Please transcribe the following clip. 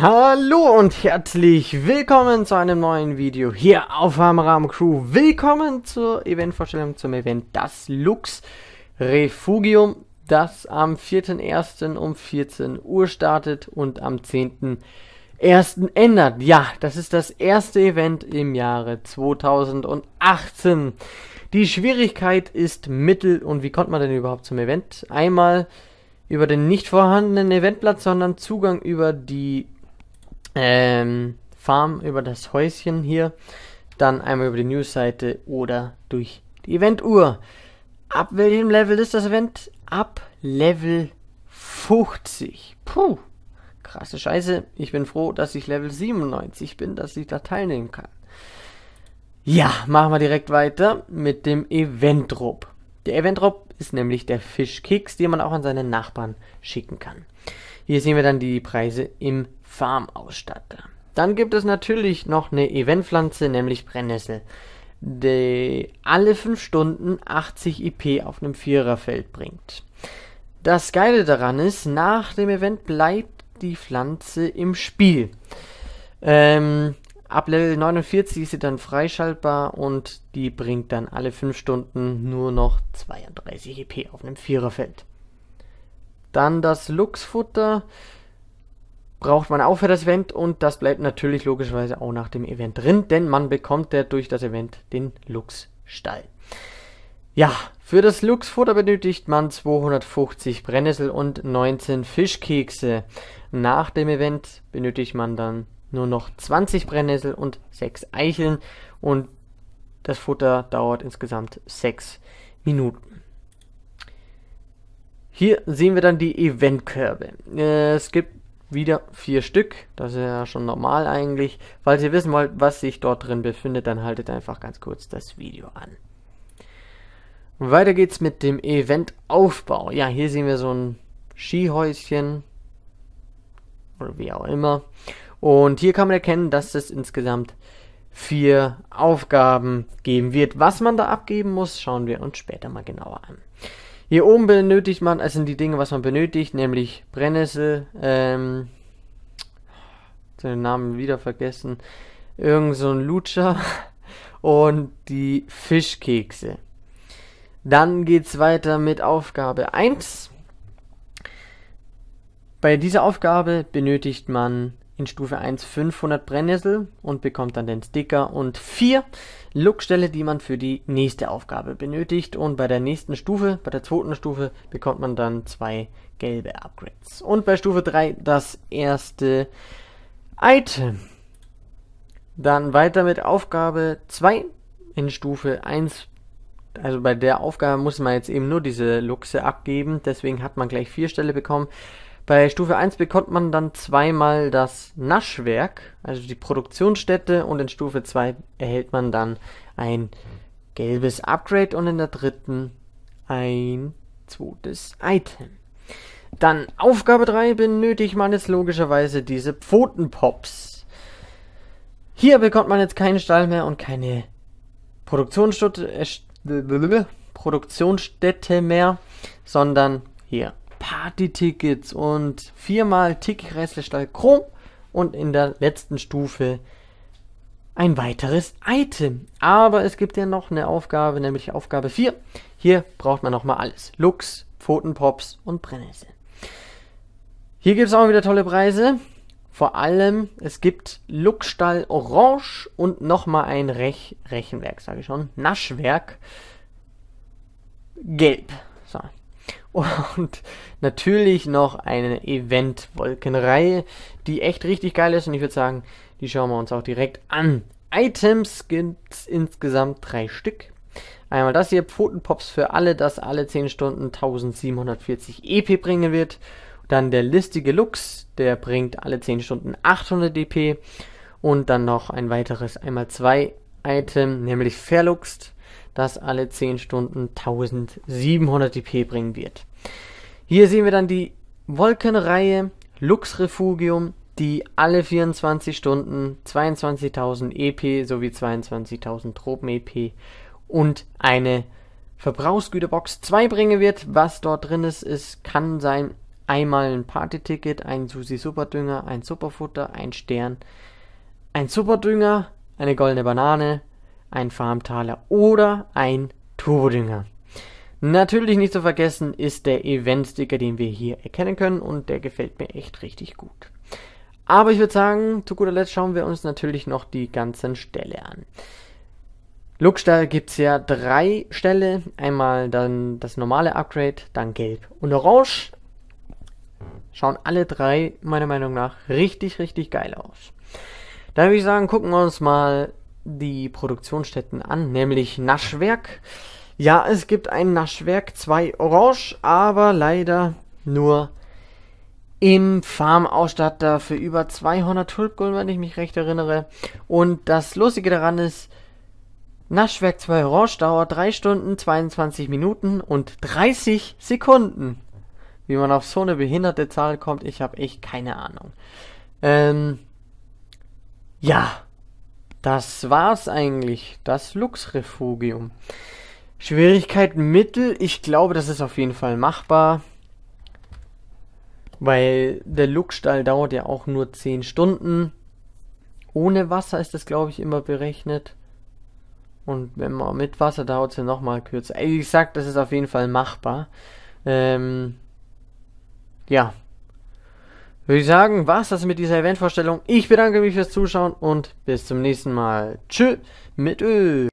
Hallo und herzlich willkommen zu einem neuen Video hier auf Hamram Crew. Willkommen zur Eventvorstellung zum Event Das Lux Refugium, das am 4.1. um 14 Uhr startet und am 10.1. ändert. Ja, das ist das erste Event im Jahre 2018. Die Schwierigkeit ist Mittel und wie kommt man denn überhaupt zum Event? Einmal über den nicht vorhandenen Eventplatz, sondern Zugang über die ähm, Farm, über das Häuschen hier, dann einmal über die Newsseite oder durch die Eventuhr. Ab welchem Level ist das Event? Ab Level 50. Puh, krasse Scheiße. Ich bin froh, dass ich Level 97 bin, dass ich da teilnehmen kann. Ja, machen wir direkt weiter mit dem event Eventrup. Der Eventrup ist nämlich der Fischkeks, den man auch an seine Nachbarn schicken kann. Hier sehen wir dann die Preise im Farm ausstatte. Dann gibt es natürlich noch eine Eventpflanze, nämlich Brennnessel, die alle 5 Stunden 80 IP auf einem Viererfeld bringt. Das Geile daran ist, nach dem Event bleibt die Pflanze im Spiel. Ähm, ab Level 49 ist sie dann freischaltbar und die bringt dann alle 5 Stunden nur noch 32 EP auf einem Viererfeld. Dann das Luxfutter braucht man auch für das Event und das bleibt natürlich logischerweise auch nach dem Event drin, denn man bekommt ja durch das Event den Lux-Stall. Ja, für das Lux-Futter benötigt man 250 Brennnessel und 19 Fischkekse. Nach dem Event benötigt man dann nur noch 20 Brennnessel und 6 Eicheln und das Futter dauert insgesamt 6 Minuten. Hier sehen wir dann die Eventkörbe. Äh, es gibt wieder vier Stück. Das ist ja schon normal eigentlich. Falls ihr wissen wollt, was sich dort drin befindet, dann haltet einfach ganz kurz das Video an. weiter geht's mit dem Eventaufbau. Ja, hier sehen wir so ein Skihäuschen oder wie auch immer. Und hier kann man erkennen, dass es insgesamt vier Aufgaben geben wird. Was man da abgeben muss, schauen wir uns später mal genauer an. Hier oben benötigt man, also sind die Dinge, was man benötigt, nämlich Brennnessel, ähm, den Namen wieder vergessen, irgend so ein Lutscher und die Fischkekse. Dann geht's weiter mit Aufgabe 1. Bei dieser Aufgabe benötigt man in Stufe 1 500 Brennnessel und bekommt dann den Sticker und 4 Lookstelle, die man für die nächste Aufgabe benötigt. Und bei der nächsten Stufe, bei der zweiten Stufe, bekommt man dann zwei gelbe Upgrades. Und bei Stufe 3 das erste Item. Dann weiter mit Aufgabe 2 in Stufe 1 also bei der Aufgabe muss man jetzt eben nur diese Luchse abgeben, deswegen hat man gleich 4 Stelle bekommen. Bei Stufe 1 bekommt man dann zweimal das Naschwerk, also die Produktionsstätte, und in Stufe 2 erhält man dann ein gelbes Upgrade und in der dritten ein zweites Item. Dann Aufgabe 3 benötigt man jetzt logischerweise diese Pfotenpops. Hier bekommt man jetzt keinen Stall mehr und keine Produktionsstätte, äh, Produktionsstätte mehr, sondern hier Party-Tickets und viermal Ticketrätselstall Chrom und in der letzten Stufe ein weiteres Item. Aber es gibt ja noch eine Aufgabe, nämlich Aufgabe 4. Hier braucht man nochmal alles. Lux, Pfotenpops und Brennnessel. Hier gibt es auch wieder tolle Preise. Vor allem, es gibt Luxstall Orange und nochmal ein Rech Rechenwerk, sage ich schon. Naschwerk Gelb. So, und natürlich noch eine Event-Wolkenreihe, die echt richtig geil ist. Und ich würde sagen, die schauen wir uns auch direkt an. Items gibt es insgesamt drei Stück. Einmal das hier, Pfotenpops für alle, das alle 10 Stunden 1740 EP bringen wird. Dann der listige Lux, der bringt alle 10 Stunden 800 EP. Und dann noch ein weiteres einmal zwei Item, nämlich Verluxt das alle 10 Stunden 1700 DP bringen wird. Hier sehen wir dann die Wolkenreihe Lux Refugium, die alle 24 Stunden 22.000 EP sowie 22.000 Tropen EP und eine Verbrauchsgüterbox 2 bringen wird. Was dort drin ist, es kann sein einmal ein Partyticket, ein Susi Superdünger, ein Superfutter, ein Stern, ein Superdünger, eine goldene Banane, ein Farmtaler oder ein Turbodünger. Natürlich nicht zu vergessen ist der Event-Sticker, den wir hier erkennen können und der gefällt mir echt richtig gut. Aber ich würde sagen, zu guter Letzt schauen wir uns natürlich noch die ganzen Ställe an. Lookstyle gibt es ja drei Ställe. Einmal dann das normale Upgrade, dann gelb und orange. Schauen alle drei meiner Meinung nach richtig, richtig geil aus. Dann würde ich sagen, gucken wir uns mal die Produktionsstätten an, nämlich Naschwerk. Ja, es gibt ein Naschwerk 2 Orange, aber leider nur im Farmausstatter für über 200 Tulpgulden, wenn ich mich recht erinnere. Und das Lustige daran ist, Naschwerk 2 Orange dauert 3 Stunden, 22 Minuten und 30 Sekunden. Wie man auf so eine behinderte Zahl kommt, ich habe echt keine Ahnung. Ähm, ja, das war's eigentlich, das Luxrefugium. Schwierigkeit Mittel, ich glaube, das ist auf jeden Fall machbar. Weil der Luxstall dauert ja auch nur 10 Stunden. Ohne Wasser ist das, glaube ich, immer berechnet. Und wenn man mit Wasser dauert es ja nochmal kürzer. ich sag, das ist auf jeden Fall machbar. Ähm, ja, würde ich sagen, war es das mit dieser Eventvorstellung. Ich bedanke mich fürs Zuschauen und bis zum nächsten Mal. Tschö mit Ö.